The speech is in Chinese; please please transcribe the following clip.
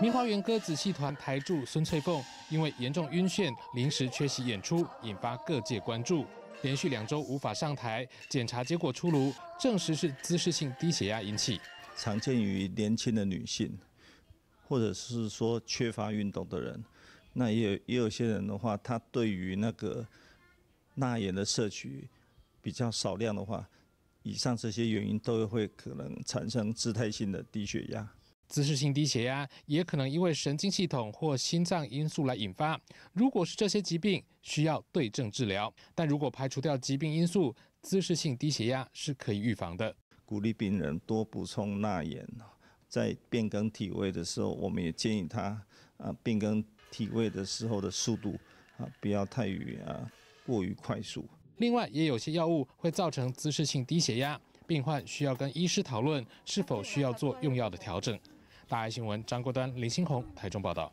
明华园歌仔戏团台柱孙翠凤因为严重晕眩，临时缺席演出，引发各界关注。连续两周无法上台，检查结果出炉，证实是姿势性低血压引起。常见于年轻的女性，或者是说缺乏运动的人。那也有也有些人的话，他对于那个钠盐的摄取比较少量的话，以上这些原因都会可能产生姿态性的低血压。姿势性低血压也可能因为神经系统或心脏因素来引发。如果是这些疾病，需要对症治疗。但如果排除掉疾病因素，姿势性低血压是可以预防的。鼓励病人多补充钠盐。在变更体位的时候，我们也建议他啊变更体位的时候的速度啊不要太于啊过于快速。另外，也有些药物会造成姿势性低血压，病患需要跟医师讨论是否需要做用药的调整。大爱新闻张国端、林新红台中报道。